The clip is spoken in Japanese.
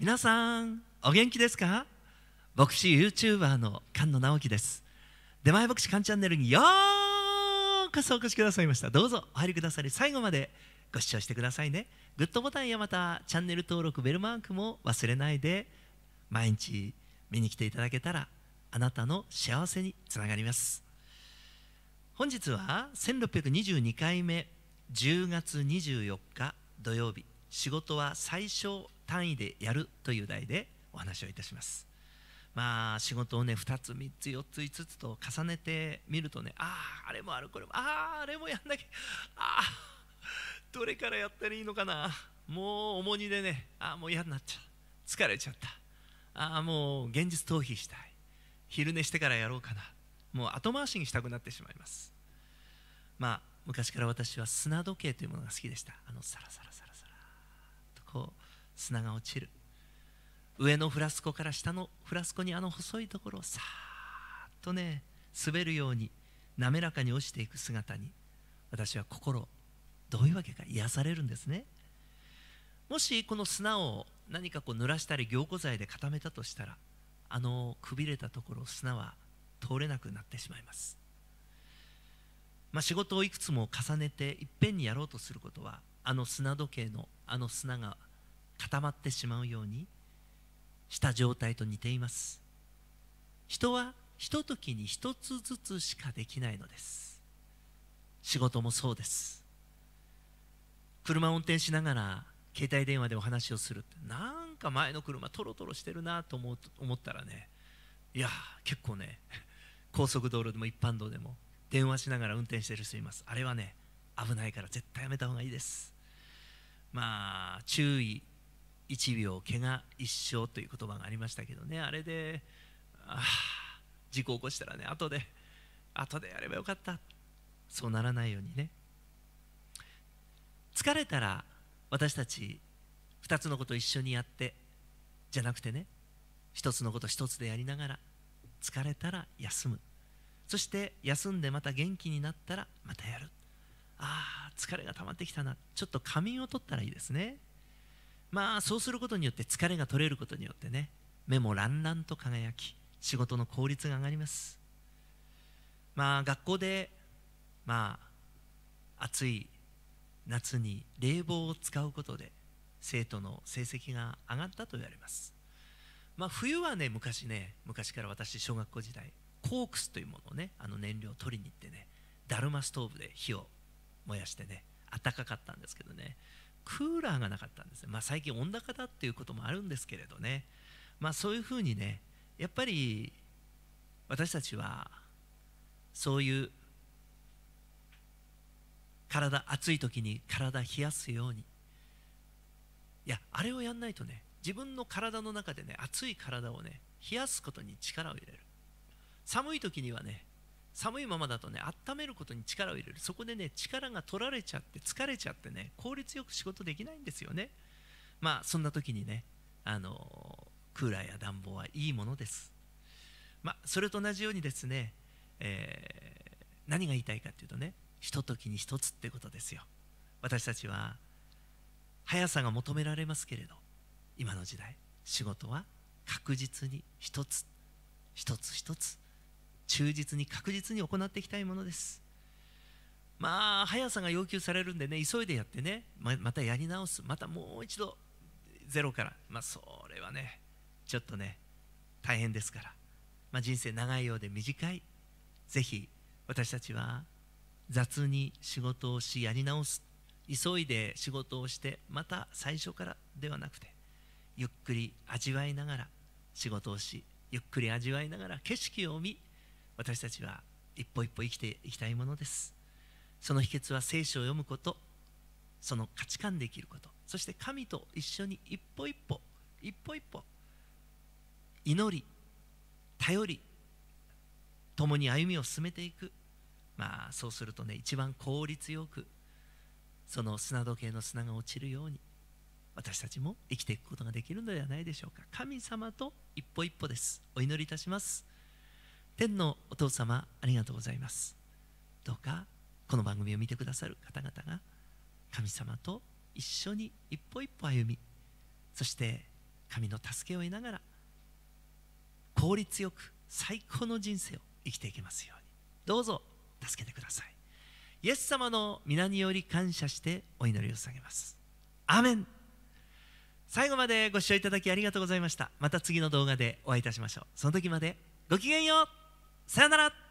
皆さんお元気ですか牧師 YouTuber の菅野直樹です出前牧師菅チャンネルにようこそお越しくださいましたどうぞお入りくださり最後までご視聴してくださいねグッドボタンやまたチャンネル登録ベルマークも忘れないで毎日見に来ていただけたらあなたの幸せにつながります本日は1622回目10月24日土曜日仕事は最小単位でやるという題でお話をいたしますまあ仕事をね2つ3つ4つ5つと重ねてみるとねあああれもあるこれもあああれもやんなきゃああどれからやったらいいのかなもう重荷でねああもう嫌になっちゃう疲れちゃったああもう現実逃避したい昼寝してからやろうかなもう後回しにしたくなってしまいますまあ昔から私は砂時計というものが好きでしたあのサラサラサラこう砂が落ちる上のフラスコから下のフラスコにあの細いところをさーっとね滑るように滑らかに落ちていく姿に私は心どういうわけか癒されるんですねもしこの砂を何かこう濡らしたり凝固剤で固めたとしたらあのくびれたところ砂は通れなくなってしまいます、まあ、仕事をいくつも重ねていっぺんにやろうとすることはあの砂時計のあの砂が固まってしまうようにした状態と似ています人はひとときに一つずつしかできないのです仕事もそうです車を運転しながら携帯電話でお話をするなんか前の車トロトロしてるなと思ったらねいや結構ね高速道路でも一般道でも電話しながら運転してる人いますあれはね危ないから絶対やめた方がいいですまあ注意1秒怪我一生という言葉がありましたけどねあれであ事故を起こしたらね後で後でやればよかったそうならないようにね疲れたら私たち2つのこと一緒にやってじゃなくてね1つのこと1つでやりながら疲れたら休むそして休んでまた元気になったらまたやるああ疲れが溜まってきたなちょっと仮眠を取ったらいいですねまあそうすることによって疲れが取れることによってね目もらんらんと輝き仕事の効率が上がりますまあ学校でまあ暑い夏に冷房を使うことで生徒の成績が上がったと言われますまあ冬はね昔ね昔から私小学校時代コークスというものをねあの燃料を取りに行ってねだるまストーブで火を燃やしてね暖かかったんですけどねクーラーがなかったんですね、まあ、最近温暖化だっていうこともあるんですけれどね、まあ、そういうふうにねやっぱり私たちはそういう体暑い時に体冷やすようにいやあれをやんないとね自分の体の中でね熱い体をね冷やすことに力を入れる寒い時にはね寒いままだとね温めることに力を入れるそこでね力が取られちゃって疲れちゃってね効率よく仕事できないんですよねまあそんな時にねあのクーラーや暖房はいいものですまあそれと同じようにですね、えー、何が言いたいかっていうとねひとときに一つってことですよ私たちは速さが求められますけれど今の時代仕事は確実に一つ一つ一つ忠実に確実に行っていきたいものですまあ速さが要求されるんでね急いでやってねまたやり直すまたもう一度ゼロからまあそれはねちょっとね大変ですから、まあ、人生長いようで短いぜひ私たちは雑に仕事をしやり直す急いで仕事をしてまた最初からではなくてゆっくり味わいながら仕事をしゆっくり味わいながら景色を見私たちは一歩一歩生きていきたいものですその秘訣は聖書を読むことその価値観で生きることそして神と一緒に一歩一歩一歩一歩祈り頼り共に歩みを進めていくまあそうするとね一番効率よくその砂時計の砂が落ちるように私たちも生きていくことができるのではないでしょうか神様と一歩一歩ですお祈りいたします天のお父様ありがとうございますどうかこの番組を見てくださる方々が神様と一緒に一歩一歩歩みそして神の助けを得ながら効率よく最高の人生を生きていけますようにどうぞ助けてくださいイエス様の皆により感謝してお祈りを捧げますアメン最後までご視聴いただきありがとうございましたまた次の動画でお会いいたしましょうその時までごきげんようさよなら